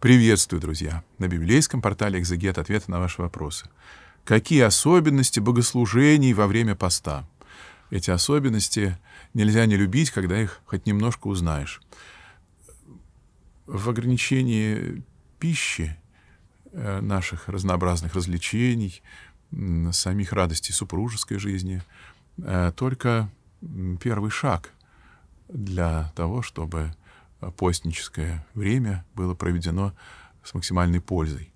Приветствую, друзья! На библейском портале «Экзегет» ответы на ваши вопросы. Какие особенности богослужений во время поста? Эти особенности нельзя не любить, когда их хоть немножко узнаешь. В ограничении пищи э, наших разнообразных развлечений, самих радостей супружеской жизни, э, только первый шаг для того, чтобы постническое время было проведено с максимальной пользой.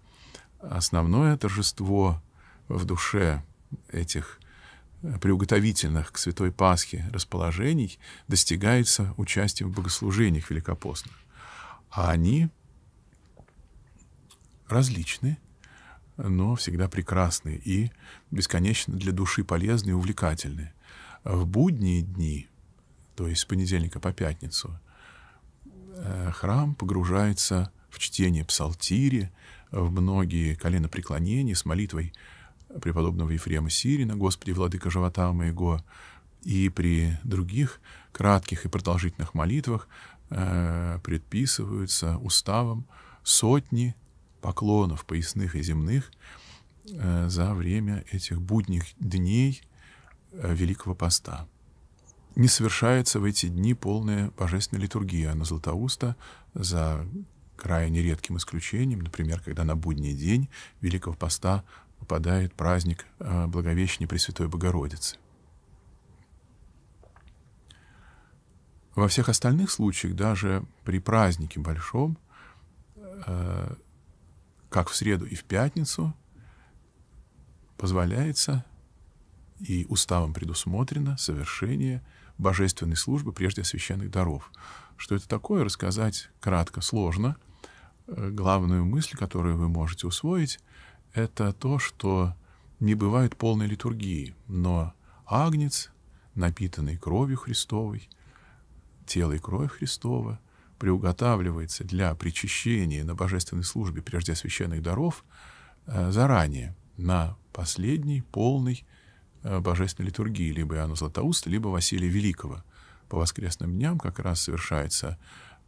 Основное торжество в душе этих э, приуготовительных к Святой Пасхе расположений достигается участием в богослужениях великопостных. А они различны, но всегда прекрасны и бесконечно для души полезны и увлекательны. В будние дни, то есть с понедельника по пятницу – Э, храм погружается в чтение псалтири, в многие коленопреклонения с молитвой преподобного Ефрема Сирина «Господи, владыка живота моего», и при других кратких и продолжительных молитвах э, предписываются уставом сотни поклонов поясных и земных э, за время этих будних дней э, Великого Поста не совершается в эти дни полная божественная литургия на Златоуста за крайне редким исключением, например, когда на будний день Великого Поста попадает праздник э, Благовещения Пресвятой Богородицы. Во всех остальных случаях, даже при празднике большом, э, как в среду и в пятницу, позволяется и уставом предусмотрено совершение божественной службы, прежде священных даров. Что это такое, рассказать кратко сложно. Э, главную мысль, которую вы можете усвоить, это то, что не бывает полной литургии, но агнец, напитанный кровью Христовой, тело и кровь Христова, приуготавливается для причащения на божественной службе прежде священных даров э, заранее, на последний, полный, Э, божественной литургии, либо Иоанна Златоуста, либо Василия Великого. По воскресным дням как раз совершается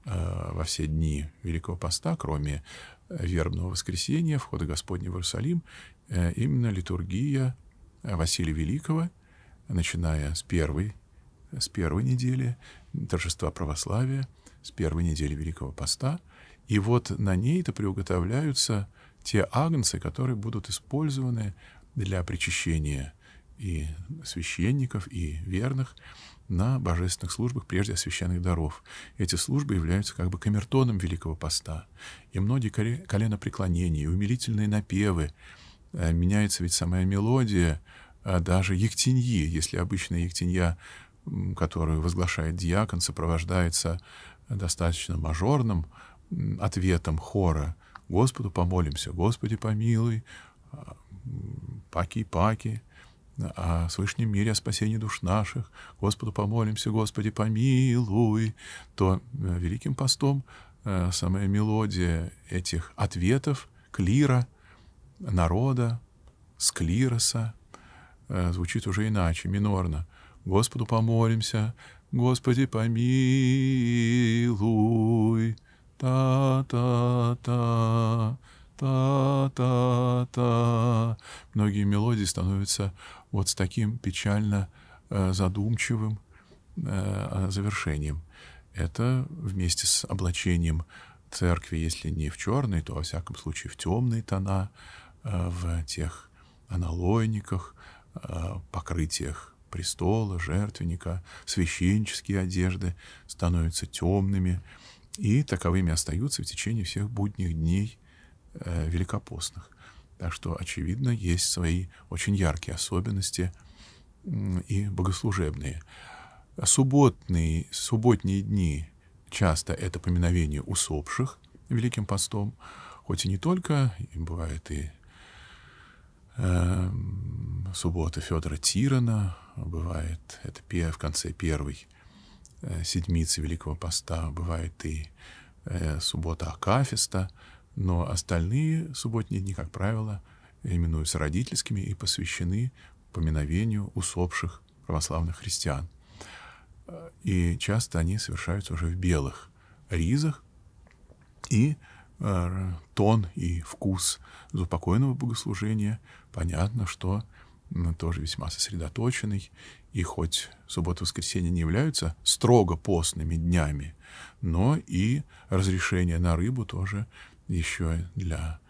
э, во все дни Великого Поста, кроме э, вербного воскресения, входа Господня в Иерусалим, именно литургия Василия Великого, начиная с первой, с первой недели торжества православия, с первой недели Великого Поста. И вот на ней-то приуготовляются те агнцы, которые будут использованы для причащения и священников, и верных на божественных службах, прежде освященных даров. Эти службы являются как бы камертоном Великого Поста. И многие колено преклонения, умилительные напевы, э, меняется ведь самая мелодия, а даже ектеньи, если обычная ектенья, которую возглашает диакон, сопровождается достаточно мажорным ответом хора «Господу помолимся», «Господи помилуй», а, «Паки-паки», о свышнем мире, о спасении душ наших, Господу помолимся, Господи, помилуй, то э, Великим постом э, самая мелодия этих ответов, клира, народа, склироса, э, звучит уже иначе, минорно. Господу помолимся, Господи, помилуй, та-та-та та-та-та. Многие мелодии становятся вот с таким печально э, задумчивым э, завершением. Это вместе с облачением церкви, если не в черный, то, во всяком случае, в темные тона, э, в тех аналойниках, покрытиях престола, жертвенника, священческие одежды становятся темными и таковыми остаются в течение всех будних дней Э, великопостных. Так что, очевидно, есть свои очень яркие особенности и богослужебные. Субботные, субботние дни часто это поминовение усопших Великим постом, хоть и не только, и бывает и э, суббота Федора Тирана, бывает это в конце первой э, седмицы Великого поста, бывает и э, суббота Акафиста — но остальные субботние дни, как правило, именуются родительскими и посвящены поминовению усопших православных христиан. И часто они совершаются уже в белых ризах, и э, тон и вкус заупокойного богослужения, понятно, что тоже весьма сосредоточенный, и хоть суббота и воскресенье не являются строго постными днями, но и разрешение на рыбу тоже еще для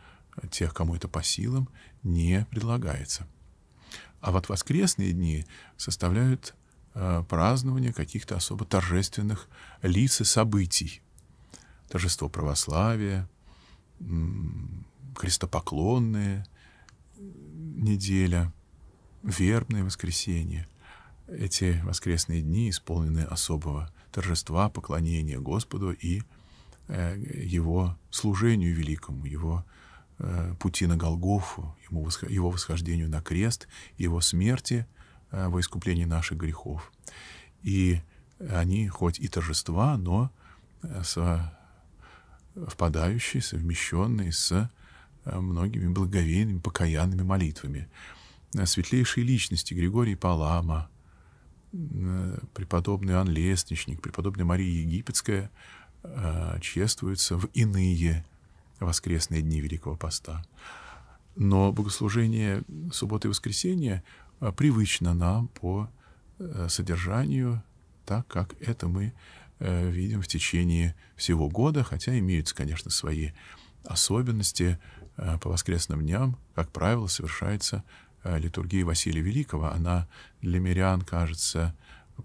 тех, кому это по силам, не предлагается. А вот воскресные дни составляют э, празднование каких-то особо торжественных лиц и событий. Торжество православия, крестопоклонная неделя, вербное воскресенье. Эти воскресные дни исполнены особого торжества, поклонения Господу и Э, его служению великому, его э, пути на Голгофу, его восхождению на крест, его смерти э, во искуплении наших грехов. И они хоть и торжества, но впадающие, совмещенные с многими благовейными, покаянными молитвами. Светлейшие личности Григорий Палама, преподобный Ан Лестничник, преподобная Мария Египетская – Э, чествуются в иные воскресные дни Великого Поста. Но богослужение субботы и воскресенья э, привычно нам по э, содержанию, так как это мы видим в течение всего года, хотя имеются, конечно, свои особенности. По воскресным дням, как правило, совершается литургия Василия Великого. Она для мирян кажется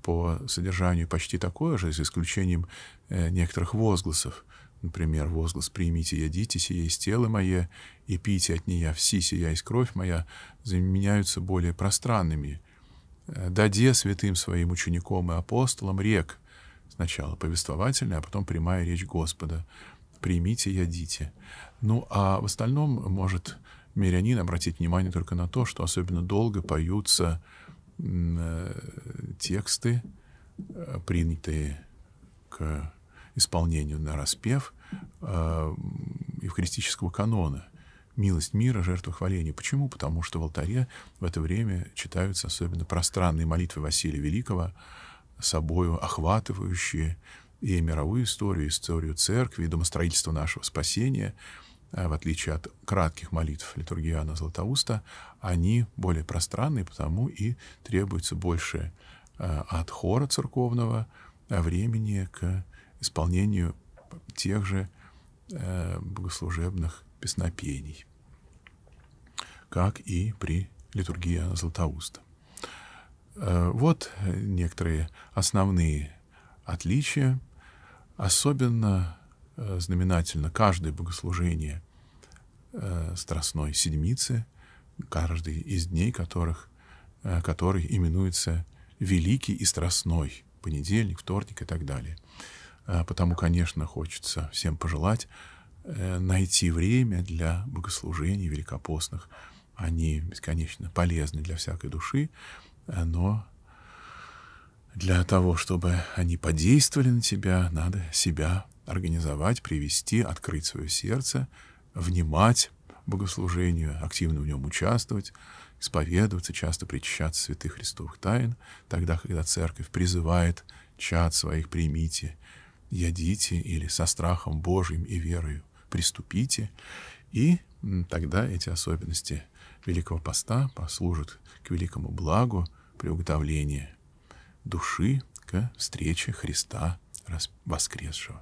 по содержанию почти такое же, за исключением э, некоторых возгласов. Например, возглас «Примите, едите, сие из тела мое, и пите от нея все, сия из кровь моя» заменяются более пространными. Э, «Даде святым своим учеником и апостолам рек» сначала повествовательная, а потом прямая речь Господа. «Примите, едите». Ну, а в остальном может мирянин обратить внимание только на то, что особенно долго поются э, Э, тексты, э, принятые к исполнению на распев э, евхаристического канона «Милость мира, жертва хваления». Почему? Потому что в алтаре в это время читаются особенно пространные молитвы Василия Великого, собою охватывающие и мировую историю, историю церкви, и домостроительство нашего спасения – Э, в отличие от кратких молитв литургиана Златоуста, они более пространные, потому и требуется больше э, от хора церковного э, времени к исполнению тех же богослужебных песнопений, как и при литургии Златоуста. Вот некоторые основные отличия. Особенно Э, знаменательно каждое богослужение э, Страстной Седмицы, каждый из дней которых, э, который именуется Великий и Страстной, понедельник, вторник и так далее. Потому, конечно, хочется всем пожелать найти время для богослужений великопостных. Они бесконечно полезны для всякой души, но для того, чтобы они подействовали на тебя, надо себя организовать, привести, открыть свое сердце, внимать богослужению, активно в нем участвовать, исповедоваться, часто причащаться святых христовых тайн, тогда, когда церковь призывает чад своих «примите», «ядите» или «со страхом Божьим и верою приступите», и тогда эти особенности Великого Поста послужат к великому благу приуготовления души к встрече Христа воскресшего.